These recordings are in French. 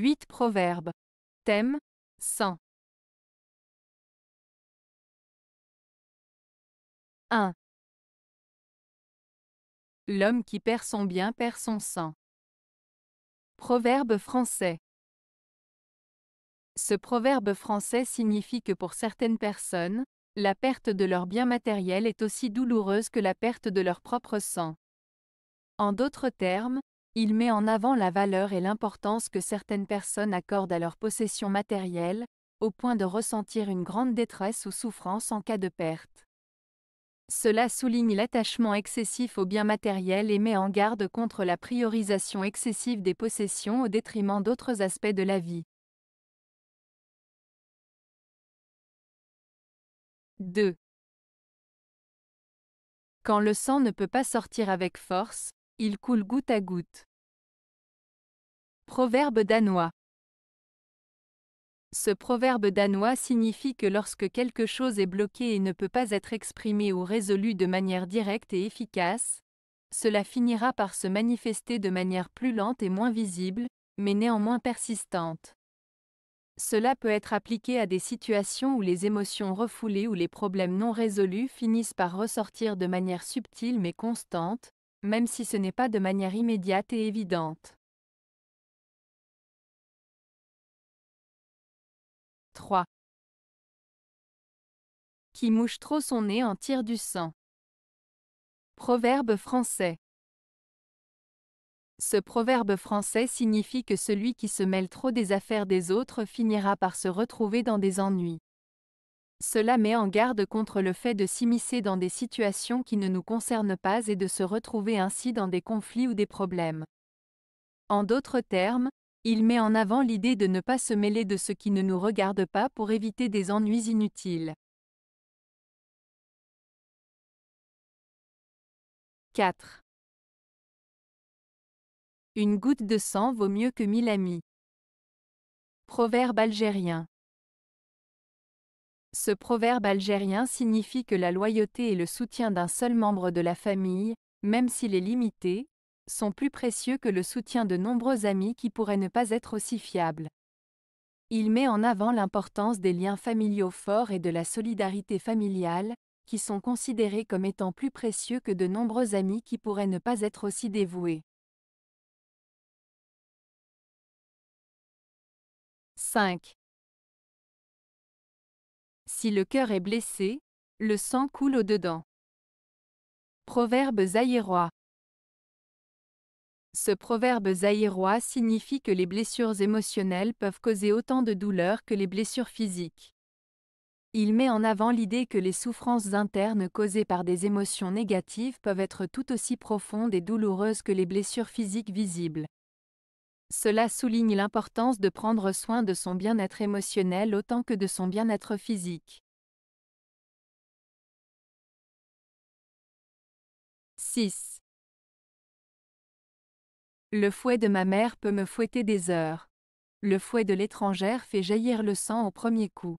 8 Proverbes. Thème 100. 1. L'homme qui perd son bien perd son sang. Proverbe français. Ce proverbe français signifie que pour certaines personnes, la perte de leur bien matériel est aussi douloureuse que la perte de leur propre sang. En d'autres termes, il met en avant la valeur et l'importance que certaines personnes accordent à leurs possessions matérielles, au point de ressentir une grande détresse ou souffrance en cas de perte. Cela souligne l'attachement excessif aux biens matériels et met en garde contre la priorisation excessive des possessions au détriment d'autres aspects de la vie. 2. Quand le sang ne peut pas sortir avec force, il coule goutte à goutte. Proverbe danois. Ce proverbe danois signifie que lorsque quelque chose est bloqué et ne peut pas être exprimé ou résolu de manière directe et efficace, cela finira par se manifester de manière plus lente et moins visible, mais néanmoins persistante. Cela peut être appliqué à des situations où les émotions refoulées ou les problèmes non résolus finissent par ressortir de manière subtile mais constante, même si ce n'est pas de manière immédiate et évidente. 3. Qui mouche trop son nez en tire du sang. Proverbe français. Ce proverbe français signifie que celui qui se mêle trop des affaires des autres finira par se retrouver dans des ennuis. Cela met en garde contre le fait de s'immiscer dans des situations qui ne nous concernent pas et de se retrouver ainsi dans des conflits ou des problèmes. En d'autres termes, il met en avant l'idée de ne pas se mêler de ce qui ne nous regarde pas pour éviter des ennuis inutiles. 4. Une goutte de sang vaut mieux que mille amis. Proverbe algérien. Ce proverbe algérien signifie que la loyauté et le soutien d'un seul membre de la famille, même s'il est limité, sont plus précieux que le soutien de nombreux amis qui pourraient ne pas être aussi fiables. Il met en avant l'importance des liens familiaux forts et de la solidarité familiale, qui sont considérés comme étant plus précieux que de nombreux amis qui pourraient ne pas être aussi dévoués. 5. Si le cœur est blessé, le sang coule au-dedans. Proverbe aïérois. Ce proverbe zaïrois signifie que les blessures émotionnelles peuvent causer autant de douleur que les blessures physiques. Il met en avant l'idée que les souffrances internes causées par des émotions négatives peuvent être tout aussi profondes et douloureuses que les blessures physiques visibles. Cela souligne l'importance de prendre soin de son bien-être émotionnel autant que de son bien-être physique. 6. Le fouet de ma mère peut me fouetter des heures. Le fouet de l'étrangère fait jaillir le sang au premier coup.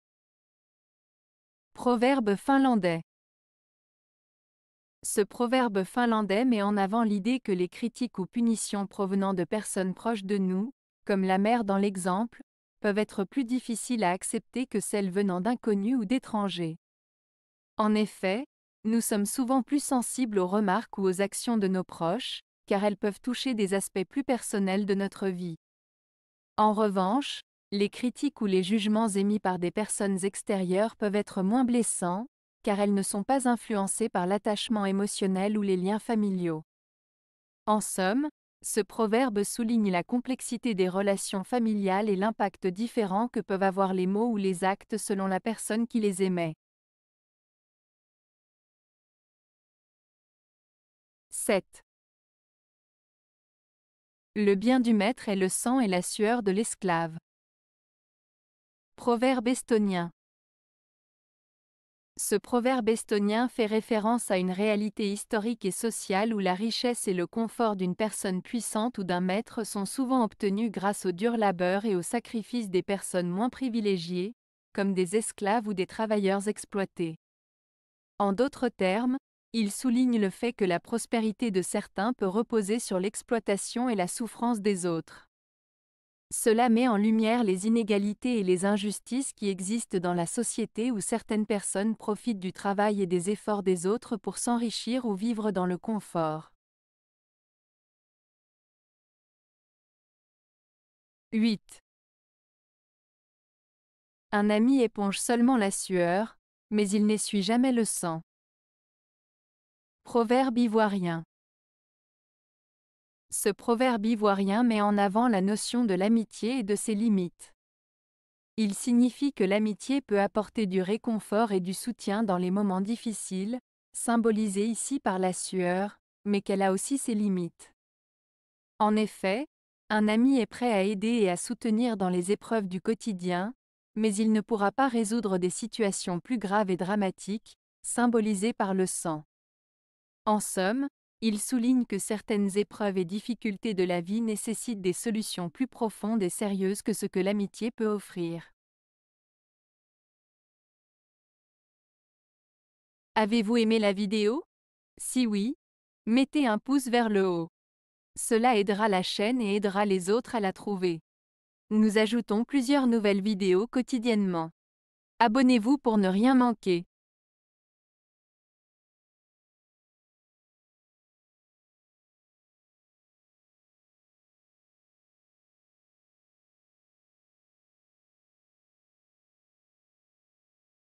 Proverbe finlandais. Ce proverbe finlandais met en avant l'idée que les critiques ou punitions provenant de personnes proches de nous, comme la mère dans l'exemple, peuvent être plus difficiles à accepter que celles venant d'inconnus ou d'étrangers. En effet, nous sommes souvent plus sensibles aux remarques ou aux actions de nos proches, car elles peuvent toucher des aspects plus personnels de notre vie. En revanche, les critiques ou les jugements émis par des personnes extérieures peuvent être moins blessants, car elles ne sont pas influencées par l'attachement émotionnel ou les liens familiaux. En somme, ce proverbe souligne la complexité des relations familiales et l'impact différent que peuvent avoir les mots ou les actes selon la personne qui les émet. 7. Le bien du maître est le sang et la sueur de l'esclave. Proverbe estonien. Ce proverbe estonien fait référence à une réalité historique et sociale où la richesse et le confort d'une personne puissante ou d'un maître sont souvent obtenus grâce au dur labeur et au sacrifice des personnes moins privilégiées, comme des esclaves ou des travailleurs exploités. En d'autres termes, il souligne le fait que la prospérité de certains peut reposer sur l'exploitation et la souffrance des autres. Cela met en lumière les inégalités et les injustices qui existent dans la société où certaines personnes profitent du travail et des efforts des autres pour s'enrichir ou vivre dans le confort. 8. Un ami éponge seulement la sueur, mais il n'essuie jamais le sang. Proverbe ivoirien. Ce proverbe ivoirien met en avant la notion de l'amitié et de ses limites. Il signifie que l'amitié peut apporter du réconfort et du soutien dans les moments difficiles, symbolisés ici par la sueur, mais qu'elle a aussi ses limites. En effet, un ami est prêt à aider et à soutenir dans les épreuves du quotidien, mais il ne pourra pas résoudre des situations plus graves et dramatiques, symbolisées par le sang. En somme, il souligne que certaines épreuves et difficultés de la vie nécessitent des solutions plus profondes et sérieuses que ce que l'amitié peut offrir. Avez-vous aimé la vidéo Si oui, mettez un pouce vers le haut. Cela aidera la chaîne et aidera les autres à la trouver. Nous ajoutons plusieurs nouvelles vidéos quotidiennement. Abonnez-vous pour ne rien manquer.